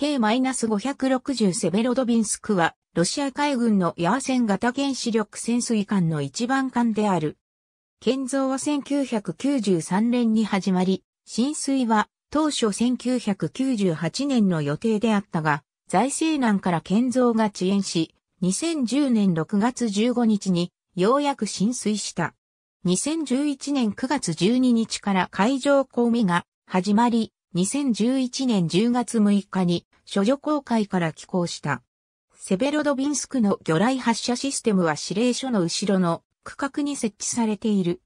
K-560 セベロドビンスクは、ロシア海軍のヤーセン型原子力潜水艦の一番艦である。建造は1993年に始まり、浸水は当初1998年の予定であったが、財政難から建造が遅延し、2010年6月15日にようやく浸水した。2011年9月12日から海上公務が始まり、2011年10月6日に処女公開から寄港した。セベロドビンスクの魚雷発射システムは指令所の後ろの区画に設置されている。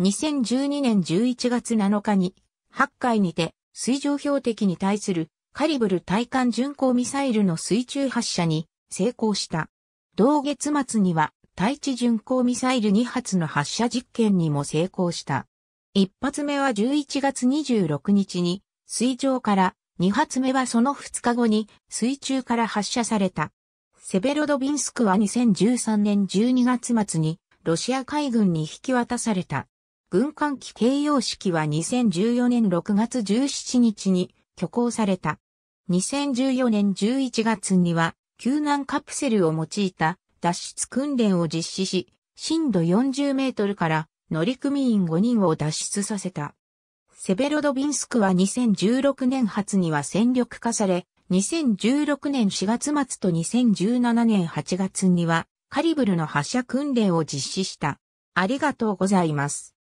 2012年11月7日に、8回にて水上標的に対するカリブル対艦巡航ミサイルの水中発射に成功した。同月末には対地巡航ミサイル2発の発射実験にも成功した。1発目は11月26日に水上から2発目はその2日後に水中から発射された。セベロドビンスクは2013年12月末にロシア海軍に引き渡された。軍艦機形容式は2014年6月17日に挙行された。2014年11月には救難カプセルを用いた脱出訓練を実施し、深度40メートルから乗組員5人を脱出させた。セベロドビンスクは2016年初には戦力化され、2016年4月末と2017年8月にはカリブルの発射訓練を実施した。ありがとうございます。